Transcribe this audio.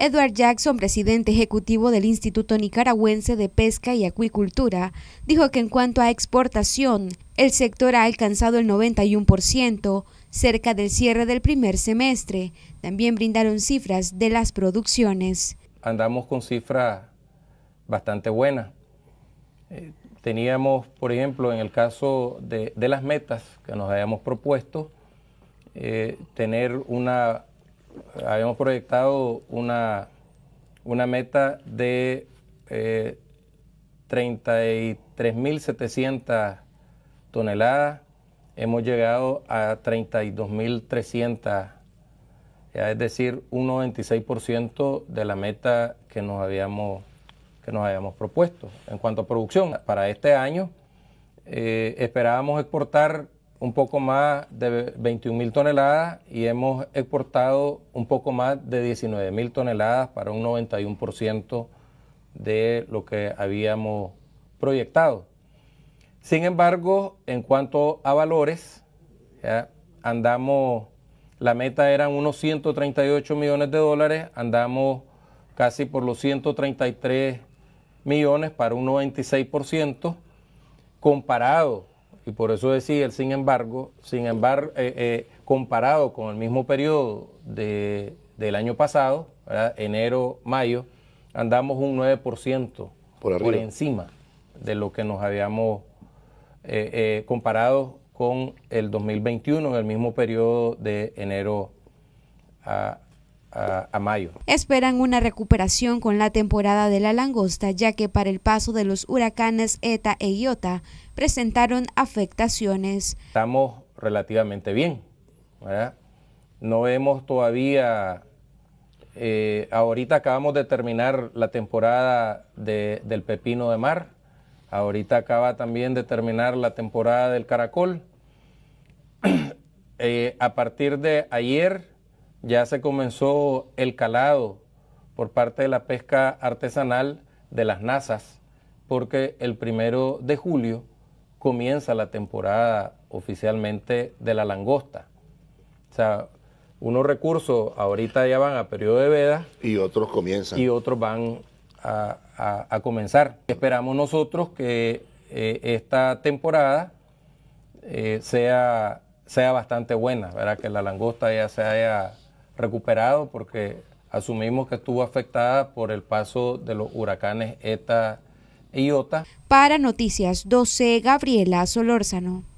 Edward Jackson, presidente ejecutivo del Instituto Nicaragüense de Pesca y Acuicultura, dijo que en cuanto a exportación, el sector ha alcanzado el 91% cerca del cierre del primer semestre. También brindaron cifras de las producciones. Andamos con cifras bastante buenas. Eh, teníamos, por ejemplo, en el caso de, las metas que nos habíamos propuesto, eh, tener una habíamos proyectado una, una meta de 33.700 eh, toneladas. Hemos llegado a 32.300, es decir, un 96% de la meta que nos habíamos que nos habíamos propuesto. En cuanto a producción, para este año eh, esperábamos exportar un poco más de 21 mil toneladas y hemos exportado un poco más de 19 mil toneladas para un 91% de lo que habíamos proyectado. Sin embargo, en cuanto a valores, andamos, la meta eran unos 138 millones de dólares, andamos casi por los 133 millones para un 96% comparado y por eso decía el sin embargo, sin embargo, eh, eh, comparado con el mismo periodo del año pasado, enero, mayo, andamos un 9% por, encima de lo que nos habíamos eh, comparado con el 2021 en el mismo periodo de enero a a, mayo. Esperan una recuperación con la temporada de la langosta, ya que para el paso de los huracanes ETA e IOTA presentaron afectaciones. Estamos relativamente bien, No vemos todavía, eh, ahorita acabamos de terminar la temporada del pepino de mar, ahorita acaba también de terminar la temporada del caracol. Eh, a partir de ayer ya se comenzó el calado por parte de la pesca artesanal de las nazas, porque el primero de julio comienza la temporada oficialmente de la langosta. O sea, unos recursos ahorita ya van a periodo de veda. Y otros comienzan. Y otros van a, comenzar. Esperamos nosotros que eh, esta temporada eh, sea, sea bastante buena, ¿verdad? que la langosta ya se haya recuperado porque asumimos que estuvo afectada por el paso de los huracanes ETA y Ota. Para Noticias 12, Gabriela Solórzano.